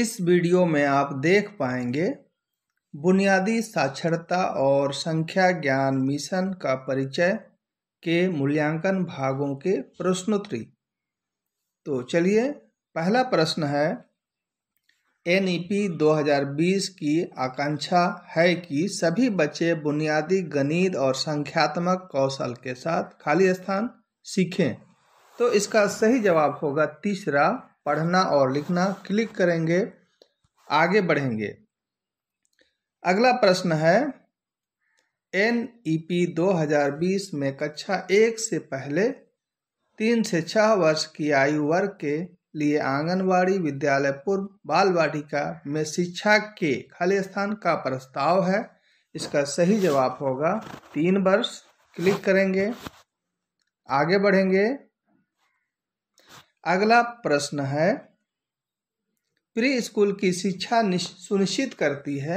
इस वीडियो में आप देख पाएंगे बुनियादी साक्षरता और संख्या ज्ञान मिशन का परिचय के मूल्यांकन भागों के प्रश्नोत्तरी तो चलिए पहला प्रश्न है एनईपी 2020 की आकांक्षा है कि सभी बच्चे बुनियादी गणित और संख्यात्मक कौशल के साथ खाली स्थान सीखें तो इसका सही जवाब होगा तीसरा पढ़ना और लिखना क्लिक करेंगे आगे बढ़ेंगे अगला प्रश्न है एन ई पी दो हजार बीस में कक्षा एक से पहले तीन से छः वर्ष की आयु वर्ग के लिए आंगनवाड़ी विद्यालय पूर्व बाल वाटिका में शिक्षा के खाली स्थान का प्रस्ताव है इसका सही जवाब होगा तीन वर्ष क्लिक करेंगे आगे बढ़ेंगे अगला प्रश्न है प्री स्कूल की शिक्षा सुनिश्चित करती है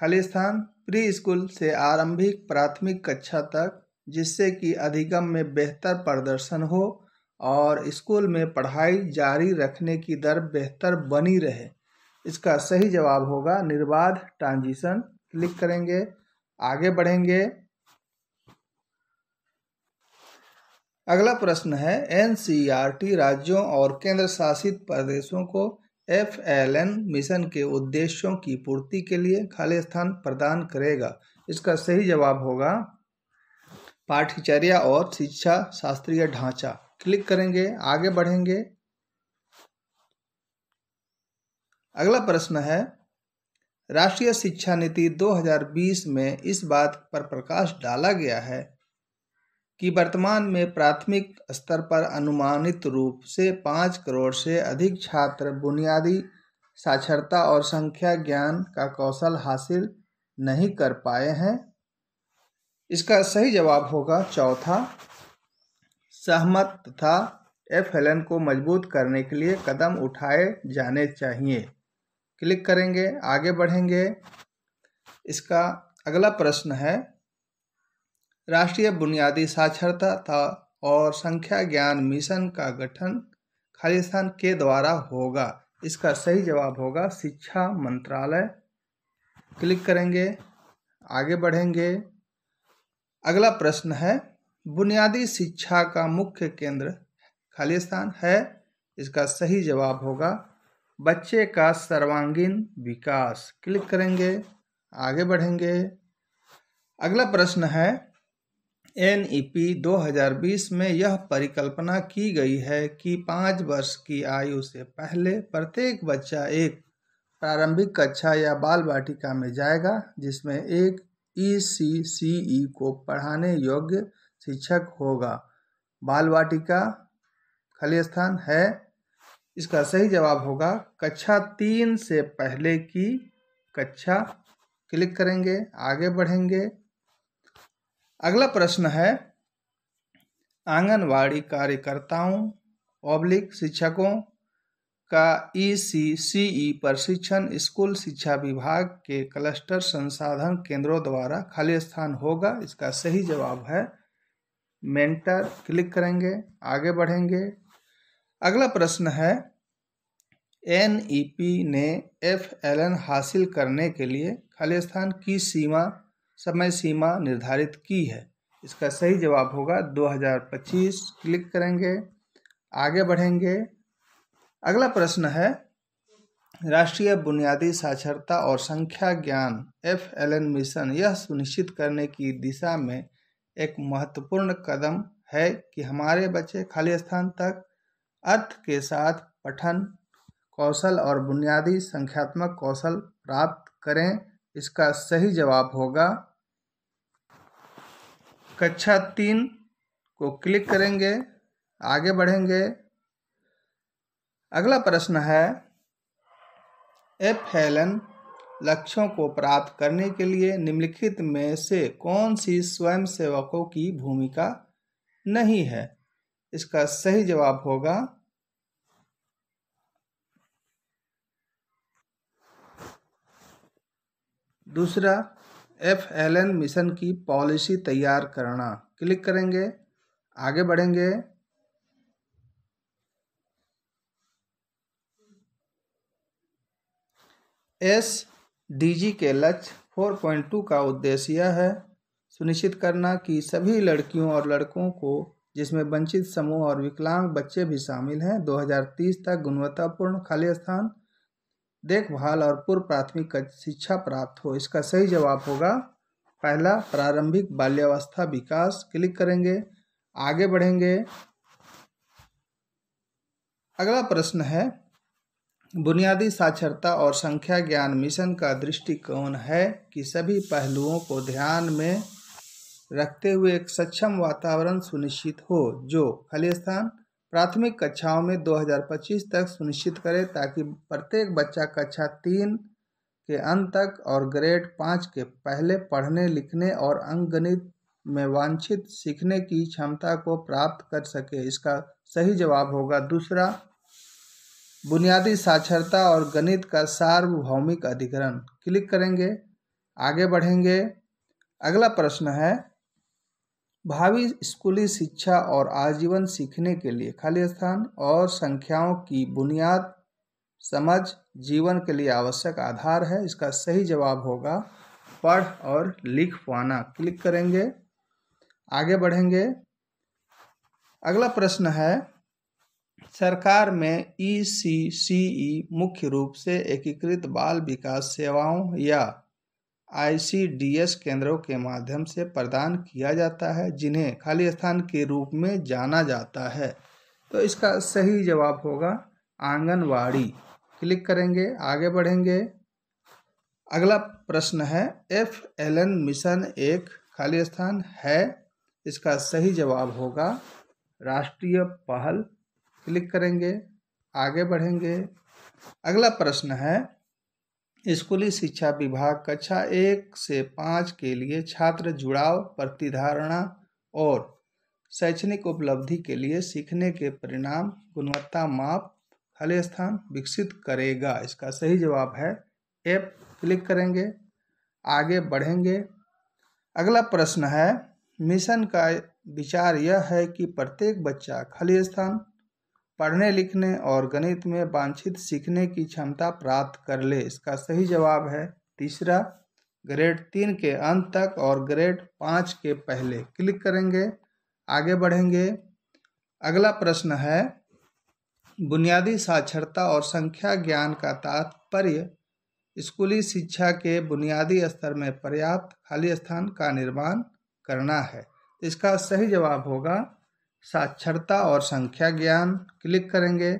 खालिस्तान प्री स्कूल से आरंभिक प्राथमिक कक्षा तक जिससे कि अधिगम में बेहतर प्रदर्शन हो और स्कूल में पढ़ाई जारी रखने की दर बेहतर बनी रहे इसका सही जवाब होगा निर्बाध ट्रांजिशन क्लिक करेंगे आगे बढ़ेंगे अगला प्रश्न है एनसीईआरटी राज्यों और केंद्र शासित प्रदेशों को एफ एल एन मिशन के उद्देश्यों की पूर्ति के लिए खाली स्थान प्रदान करेगा इसका सही जवाब होगा पाठ्यचर्या और शिक्षा शास्त्रीय ढांचा क्लिक करेंगे आगे बढ़ेंगे अगला प्रश्न है राष्ट्रीय शिक्षा नीति 2020 में इस बात पर प्रकाश डाला गया है कि वर्तमान में प्राथमिक स्तर पर अनुमानित रूप से पाँच करोड़ से अधिक छात्र बुनियादी साक्षरता और संख्या ज्ञान का कौशल हासिल नहीं कर पाए हैं इसका सही जवाब होगा चौथा सहमत तथा एफ एन को मजबूत करने के लिए कदम उठाए जाने चाहिए क्लिक करेंगे आगे बढ़ेंगे इसका अगला प्रश्न है राष्ट्रीय बुनियादी साक्षरता था और संख्या ज्ञान मिशन का गठन खालिस्तान के द्वारा होगा इसका सही जवाब होगा शिक्षा मंत्रालय क्लिक करेंगे आगे बढ़ेंगे अगला प्रश्न है बुनियादी शिक्षा का मुख्य केंद्र खालिस्तान है इसका सही जवाब होगा बच्चे का सर्वांगीण विकास क्लिक करेंगे आगे बढ़ेंगे अगला प्रश्न है E हज़ार 2020 में यह परिकल्पना की गई है कि पाँच वर्ष की आयु से पहले प्रत्येक बच्चा एक प्रारंभिक कक्षा या बाल वाटिका में जाएगा जिसमें एक ई e e को पढ़ाने योग्य शिक्षक होगा बाल वाटिका खाली स्थान है इसका सही जवाब होगा कक्षा तीन से पहले की कक्षा क्लिक करेंगे आगे बढ़ेंगे अगला प्रश्न है आंगनवाड़ी कार्यकर्ताओं ऑब्लिक शिक्षकों का ई सी सी ई प्रशिक्षण स्कूल शिक्षा विभाग के क्लस्टर संसाधन केंद्रों द्वारा खाली स्थान होगा इसका सही जवाब है मेंटर क्लिक करेंगे आगे बढ़ेंगे अगला प्रश्न है एन ई पी ने एफ एल एन हासिल करने के लिए खाली स्थान की सीमा समय सीमा निर्धारित की है इसका सही जवाब होगा 2025 क्लिक करेंगे आगे बढ़ेंगे अगला प्रश्न है राष्ट्रीय बुनियादी साक्षरता और संख्या ज्ञान एफ एल एन मिशन यह सुनिश्चित करने की दिशा में एक महत्वपूर्ण कदम है कि हमारे बच्चे खाली स्थान तक अर्थ के साथ पठन कौशल और बुनियादी संख्यात्मक कौशल प्राप्त करें इसका सही जवाब होगा कक्षा तीन को क्लिक करेंगे आगे बढ़ेंगे अगला प्रश्न है एफ हेलन लक्ष्यों को प्राप्त करने के लिए निम्नलिखित में से कौन सी स्वयं सेवकों की भूमिका नहीं है इसका सही जवाब होगा दूसरा एफ एल एन मिशन की पॉलिसी तैयार करना क्लिक करेंगे आगे बढ़ेंगे एस डी जी के लक्ष्य फोर पॉइंट टू का उद्देश्य यह है सुनिश्चित करना कि सभी लड़कियों और लड़कों को जिसमें वंचित समूह और विकलांग बच्चे भी शामिल हैं 2030 तक गुणवत्तापूर्ण खाली स्थान देखभाल और पूर्व प्राथमिक शिक्षा प्राप्त हो इसका सही जवाब होगा पहला प्रारंभिक बाल्यावस्था विकास क्लिक करेंगे आगे बढ़ेंगे अगला प्रश्न है बुनियादी साक्षरता और संख्या ज्ञान मिशन का दृष्टिकोण है कि सभी पहलुओं को ध्यान में रखते हुए एक सक्षम वातावरण सुनिश्चित हो जो खाली स्थान प्राथमिक कक्षाओं में 2025 तक सुनिश्चित करें ताकि प्रत्येक बच्चा कक्षा तीन के अंत तक और ग्रेड पाँच के पहले पढ़ने लिखने और अंकगणित में वांछित सीखने की क्षमता को प्राप्त कर सके इसका सही जवाब होगा दूसरा बुनियादी साक्षरता और गणित का सार्वभौमिक अधिकरण क्लिक करेंगे आगे बढ़ेंगे अगला प्रश्न है भावी स्कूली शिक्षा और आजीवन सीखने के लिए खाली स्थान और संख्याओं की बुनियाद समझ जीवन के लिए आवश्यक आधार है इसका सही जवाब होगा पढ़ और लिख पाना क्लिक करेंगे आगे बढ़ेंगे अगला प्रश्न है सरकार में ई सी सी ई मुख्य रूप से एकीकृत बाल विकास सेवाओं या आईसीडीएस केंद्रों के माध्यम से प्रदान किया जाता है जिन्हें खाली स्थान के रूप में जाना जाता है तो इसका सही जवाब होगा आंगनवाड़ी क्लिक करेंगे आगे बढ़ेंगे अगला प्रश्न है एफ एल एन मिशन एक खाली स्थान है इसका सही जवाब होगा राष्ट्रीय पहल क्लिक करेंगे आगे बढ़ेंगे अगला प्रश्न है स्कूली शिक्षा विभाग कक्षा एक से पाँच के लिए छात्र जुड़ाव प्रतिधारणा और शैक्षणिक उपलब्धि के लिए सीखने के परिणाम गुणवत्ता माप खाले स्थान विकसित करेगा इसका सही जवाब है एप क्लिक करेंगे आगे बढ़ेंगे अगला प्रश्न है मिशन का विचार यह है कि प्रत्येक बच्चा खाली स्थान पढ़ने लिखने और गणित में वांछित सीखने की क्षमता प्राप्त कर ले इसका सही जवाब है तीसरा ग्रेड तीन के अंत तक और ग्रेड पाँच के पहले क्लिक करेंगे आगे बढ़ेंगे अगला प्रश्न है बुनियादी साक्षरता और संख्या ज्ञान का तात्पर्य स्कूली शिक्षा के बुनियादी स्तर में पर्याप्त खाली स्थान का निर्माण करना है इसका सही जवाब होगा साक्षरता और संख्या ज्ञान क्लिक करेंगे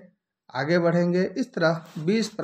आगे बढ़ेंगे इस तरह बीस